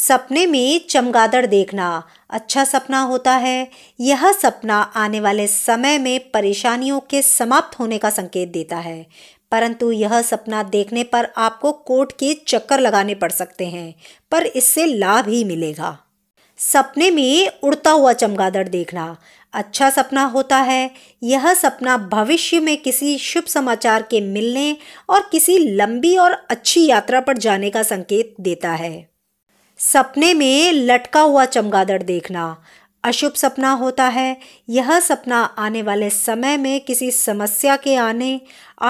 सपने में चमगादड़ देखना अच्छा सपना होता है यह सपना आने वाले समय में परेशानियों के समाप्त होने का संकेत देता है परंतु यह सपना देखने पर आपको कोर्ट के चक्कर लगाने पड़ सकते हैं पर इससे लाभ ही मिलेगा सपने में उड़ता हुआ चमगादड़ देखना अच्छा सपना होता है यह सपना भविष्य में किसी शुभ समाचार के मिलने और किसी लंबी और अच्छी यात्रा पर जाने का संकेत देता है सपने में लटका हुआ चमगादड़ देखना अशुभ सपना होता है यह सपना आने वाले समय में किसी समस्या के आने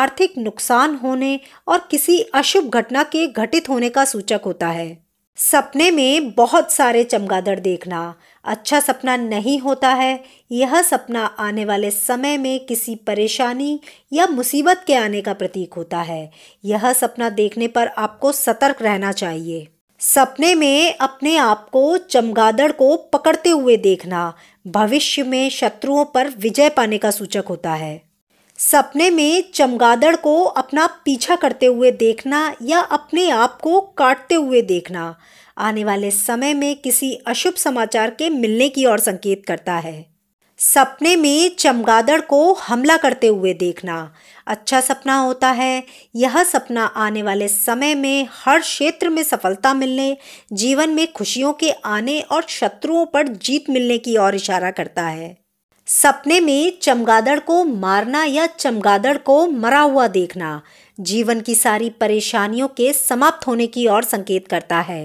आर्थिक नुकसान होने और किसी अशुभ घटना के घटित होने का सूचक होता है सपने में बहुत सारे चमगादड़ देखना अच्छा सपना नहीं होता है यह सपना आने वाले समय में किसी परेशानी या मुसीबत के आने का प्रतीक होता है यह सपना देखने पर आपको सतर्क रहना चाहिए सपने में अपने आप को चमगादड़ को पकड़ते हुए देखना भविष्य में शत्रुओं पर विजय पाने का सूचक होता है सपने में चमगादड़ को अपना पीछा करते हुए देखना या अपने आप को काटते हुए देखना आने वाले समय में किसी अशुभ समाचार के मिलने की ओर संकेत करता है सपने में चमगादड़ को हमला करते हुए देखना अच्छा सपना होता है यह सपना आने वाले समय में हर क्षेत्र में सफलता मिलने जीवन में खुशियों के आने और शत्रुओं पर जीत मिलने की ओर इशारा करता है सपने में चमगादड़ को मारना या चमगादड़ को मरा हुआ देखना जीवन की सारी परेशानियों के समाप्त होने की ओर संकेत करता है